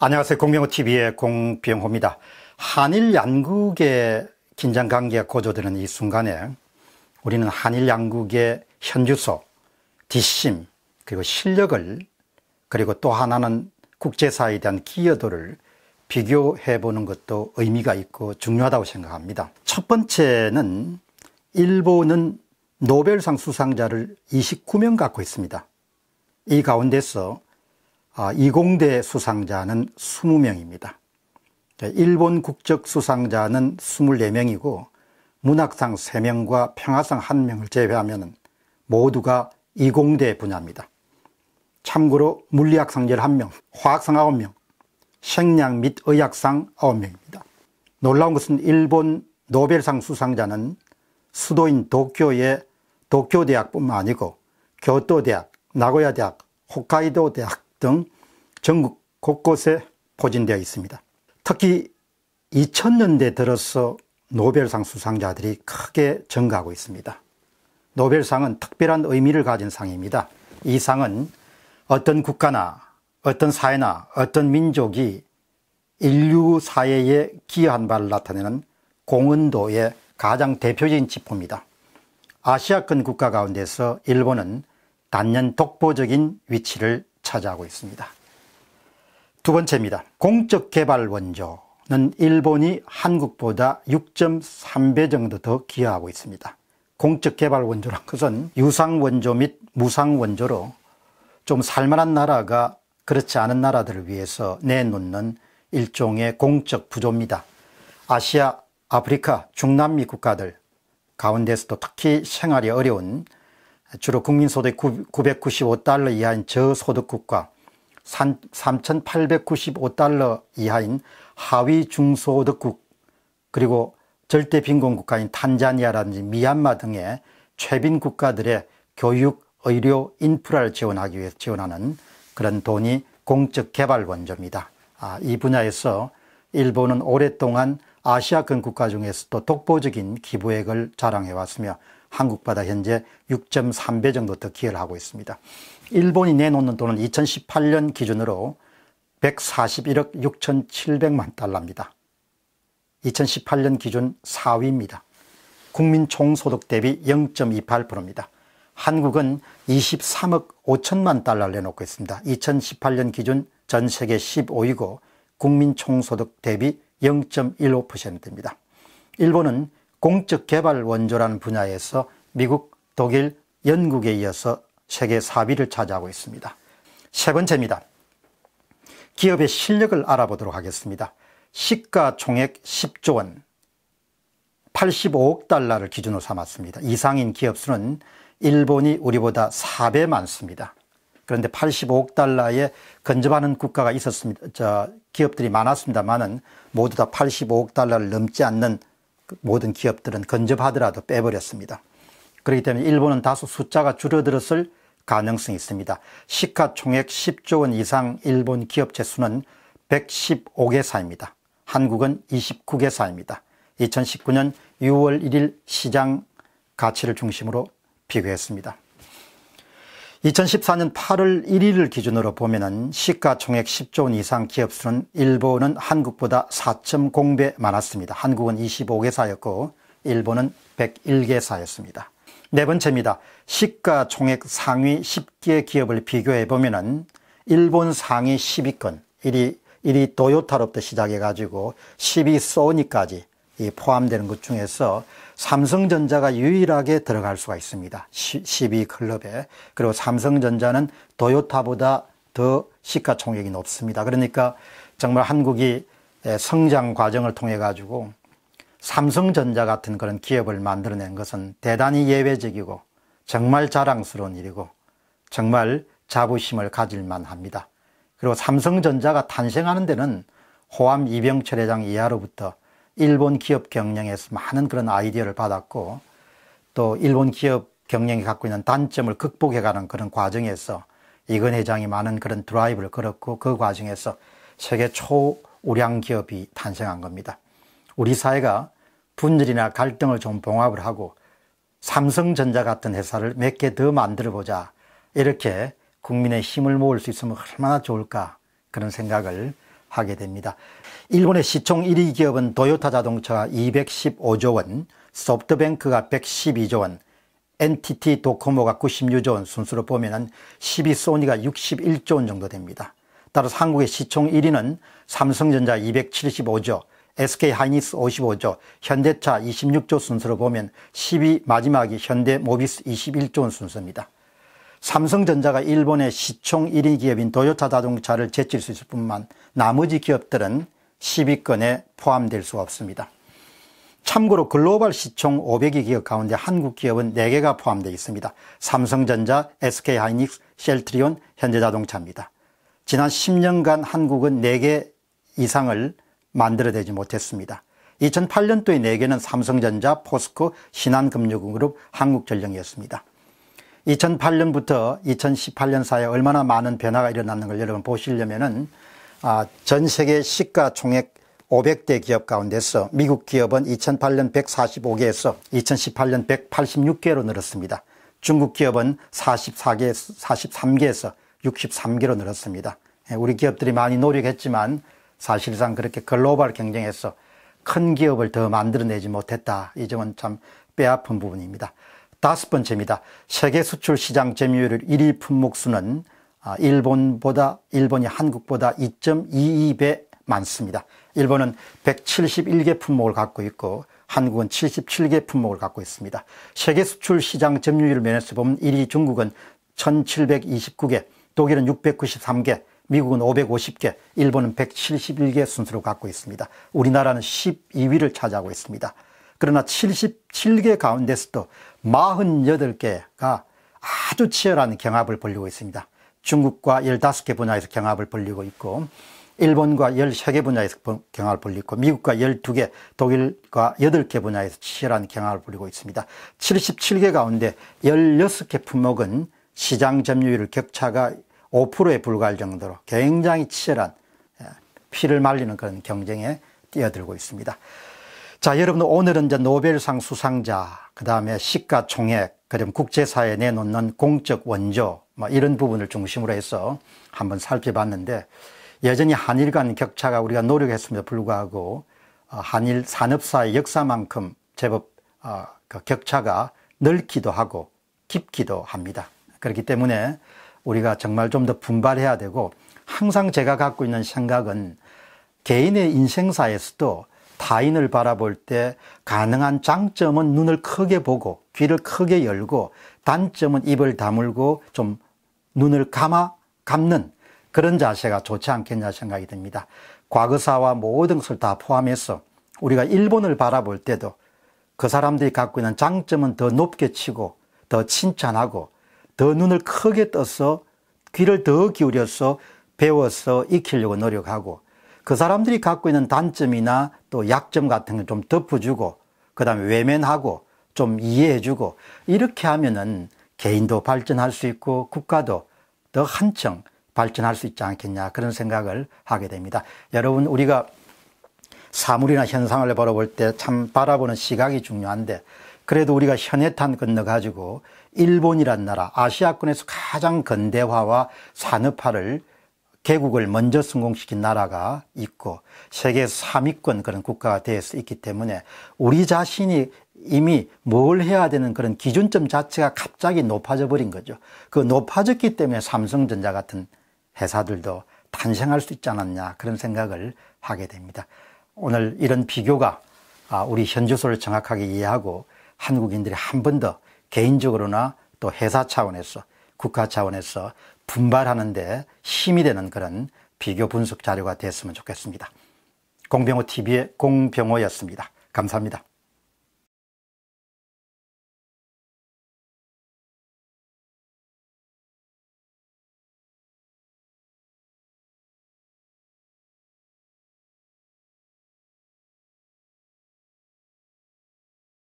안녕하세요. 공병호TV의 공병호입니다. 한일 양국의 긴장 관계가 고조되는 이 순간에 우리는 한일 양국의 현주소, 뒷심, 그리고 실력을, 그리고 또 하나는 국제사에 회 대한 기여도를 비교해 보는 것도 의미가 있고 중요하다고 생각합니다. 첫 번째는 일본은 노벨상 수상자를 29명 갖고 있습니다. 이 가운데서 아, 이공대 수상자는 20명입니다. 일본 국적 수상자는 24명이고 문학상 3명과 평화상 1명을 제외하면 모두가 이공대 분야입니다. 참고로 물리학상 11명, 화학상 9명, 생량 및 의학상 9명입니다. 놀라운 것은 일본 노벨상 수상자는 수도인 도쿄의 도쿄대학뿐만 아니고 교토대학, 나고야대학, 홋카이도대학, 등 전국 곳곳에 포진되어 있습니다. 특히 2000년대 들어서 노벨상 수상자들이 크게 증가하고 있습니다. 노벨상은 특별한 의미를 가진 상입니다. 이 상은 어떤 국가나 어떤 사회나 어떤 민족이 인류 사회에 기여한 바를 나타내는 공헌도의 가장 대표적인 지표입니다. 아시아권 국가 가운데서 일본은 단연 독보적인 위치를 차지하고 있습니다. 두 번째입니다. 공적 개발 원조는 일본이 한국보다 6.3배 정도 더 기여하고 있습니다. 공적 개발 원조란 것은 유상 원조 및 무상 원조로 좀 살만한 나라가 그렇지 않은 나라들을 위해서 내놓는 일종의 공적 부조입니다. 아시아, 아프리카, 중남미 국가들 가운데서도 특히 생활이 어려운 주로 국민소득 995달러 이하인 저소득국과 3,895달러 이하인 하위 중소득국 그리고 절대 빈곤 국가인 탄자니아라든지 미얀마 등의 최빈 국가들의 교육, 의료, 인프라를 지원하기 위해서 지원하는 그런 돈이 공적 개발 원조입니다. 아, 이 분야에서 일본은 오랫동안 아시아권 국가 중에서도 독보적인 기부액을 자랑해왔으며 한국보다 현재 6.3배 정도 더 기여를 하고 있습니다. 일본이 내놓는 돈은 2018년 기준으로 141억 6,700만 달러입니다. 2018년 기준 4위입니다. 국민 총소득 대비 0.28%입니다. 한국은 23억 5천만 달러를 내놓고 있습니다. 2018년 기준 전 세계 15위고 국민 총소득 대비 0.15%입니다. 일본은 공적 개발 원조라는 분야에서 미국, 독일, 영국에 이어서 세계 4위를 차지하고 있습니다. 세 번째입니다. 기업의 실력을 알아보도록 하겠습니다. 시가총액 10조 원, 85억 달러를 기준으로 삼았습니다. 이상인 기업 수는 일본이 우리보다 4배 많습니다. 그런데 85억 달러에 근접하는 국가가 있었습니다. 저 기업들이 많았습니다만은 모두 다 85억 달러를 넘지 않는 그 모든 기업들은 건접하더라도 빼버렸습니다. 그렇기 때문에 일본은 다소 숫자가 줄어들었을 가능성이 있습니다. 시가총액 10조 원 이상 일본 기업체 수는 115개사입니다. 한국은 29개사입니다. 2019년 6월 1일 시장 가치를 중심으로 비교했습니다. 2014년 8월 1일을 기준으로 보면은 시가총액 10조 원 이상 기업수는 일본은 한국보다 4.0배 많았습니다. 한국은 25개사였고 일본은 101개사였습니다. 네 번째입니다. 시가총액 상위 10개 기업을 비교해 보면은 일본 상위 10위권, 1위, 1위 도요타로부터 시작해가지고 10위 소니까지 이 포함되는 것 중에서 삼성전자가 유일하게 들어갈 수가 있습니다. 12클럽에. 그리고 삼성전자는 도요타보다 더 시가총액이 높습니다. 그러니까 정말 한국이 예, 성장 과정을 통해 가지고 삼성전자 같은 그런 기업을 만들어낸 것은 대단히 예외적이고 정말 자랑스러운 일이고 정말 자부심을 가질 만합니다. 그리고 삼성전자가 탄생하는 데는 호암 이병철 회장 이하로부터 일본 기업 경영에서 많은 그런 아이디어를 받았고 또 일본 기업 경영이 갖고 있는 단점을 극복해가는 그런 과정에서 이건 회장이 많은 그런 드라이브를 걸었고 그 과정에서 세계 초우량 기업이 탄생한 겁니다. 우리 사회가 분열이나 갈등을 좀 봉합을 하고 삼성전자 같은 회사를 몇 개 더 만들어 보자 이렇게 국민의 힘을 모을 수 있으면 얼마나 좋을까 그런 생각을 하게 됩니다. 일본의 시총 1위 기업은 도요타 자동차가 215조 원, 소프트뱅크가 112조 원, NTT 도코모가 96조 원 순수로 보면12 소니가 61조 원 정도 됩니다. 따라서 한국의 시총 1위는 삼성전자 275조, SK 하이닉스 55조, 현대차 26조 순서로 보면 1 2 마지막이 현대 모비스 21조 원 순서입니다. 삼성전자가 일본의 시총 1위 기업인 도요타 자동차를 제칠 수 있을 뿐만 나머지 기업들은 10위권에 포함될 수 없습니다. 참고로 글로벌 시총 500위 기업 가운데 한국 기업은 4개가 포함되어 있습니다. 삼성전자, SK하이닉스, 셀트리온, 현대자동차입니다. 지난 10년간 한국은 4개 이상을 만들어내지 못했습니다. 2008년도에 4개는 삼성전자, 포스코, 신한금융그룹, 한국전력이었습니다. 2008년부터 2018년 사이에 얼마나 많은 변화가 일어났는 걸 여러분 보시려면은 아, 전 세계 시가총액 500대 기업 가운데서 미국 기업은 2008년 145개에서 2018년 186개로 늘었습니다. 중국 기업은 44개, 43개에서 63개로 늘었습니다. 예, 우리 기업들이 많이 노력했지만 사실상 그렇게 글로벌 경쟁에서 큰 기업을 더 만들어내지 못했다. 이 점은 참빼앗픈 부분입니다. 다섯 번째입니다. 세계 수출 시장 점유율 1위 품목수는 아, 일본보다 일본이 한국보다 2.22배 많습니다. 일본은 171개 품목을 갖고 있고 한국은 77개 품목을 갖고 있습니다. 세계 수출 시장 점유율 면에서 보면 1위 중국은 1729개, 독일은 693개, 미국은 550개, 일본은 171개 순서로 갖고 있습니다. 우리나라는 12위를 차지하고 있습니다. 그러나 77개 가운데서도 48개가 아주 치열한 경합을 벌리고 있습니다. 중국과 15개 분야에서 경합을 벌리고 있고 일본과 13개 분야에서 경합을 벌리고 미국과 12개, 독일과 8개 분야에서 치열한 경합을 벌리고 있습니다. 77개 가운데 16개 품목은 시장 점유율 격차가 5%에 불과할 정도로 굉장히 치열한 예, 피를 말리는 그런 경쟁에 뛰어들고 있습니다. 자, 여러분 들 오늘은 이제 노벨상 수상자, 그 다음에 시가총액, 그럼 국제사회에 내놓는 공적 원조, 뭐 이런 부분을 중심으로 해서 한번 살펴봤는데 여전히 한일 간 격차가 우리가 노력했음에도 불구하고 어, 한일 산업사의 역사만큼 제법 어, 그 격차가 넓기도 하고 깊기도 합니다. 그렇기 때문에 우리가 정말 좀 더 분발해야 되고 항상 제가 갖고 있는 생각은 개인의 인생사에서도 타인을 바라볼 때 가능한 장점은 눈을 크게 보고 귀를 크게 열고 단점은 입을 다물고 좀 눈을 감아 감는 그런 자세가 좋지 않겠냐 생각이 듭니다. 과거사와 모든 것을 다 포함해서 우리가 일본을 바라볼 때도 그 사람들이 갖고 있는 장점은 더 높게 치고 더 칭찬하고 더 눈을 크게 떠서 귀를 더 기울여서 배워서 익히려고 노력하고 그 사람들이 갖고 있는 단점이나 또 약점 같은 걸 좀 덮어주고 그 다음에 외면하고 좀 이해해주고 이렇게 하면은 개인도 발전할 수 있고 국가도 더 한층 발전할 수 있지 않겠냐 그런 생각을 하게 됩니다. 여러분 우리가 사물이나 현상을 바라볼 때 참 바라보는 시각이 중요한데 그래도 우리가 현해탄 건너가지고 일본이란 나라 아시아권에서 가장 근대화와 산업화를 개국을 먼저 성공시킨 나라가 있고 세계 3위권 그런 국가가 되어서 있기 때문에 우리 자신이 이미 뭘 해야 되는 그런 기준점 자체가 갑자기 높아져 버린 거죠. 그 높아졌기 때문에 삼성전자 같은 회사들도 탄생할 수 있지 않았냐 그런 생각을 하게 됩니다. 오늘 이런 비교가 아, 우리 현주소를 정확하게 이해하고 한국인들이 한 번 더 개인적으로나 또 회사 차원에서 국가 차원에서 분발하는데 힘이 되는 그런 비교 분석 자료가 됐으면 좋겠습니다. 공병호 TV의 공병호였습니다. 감사합니다.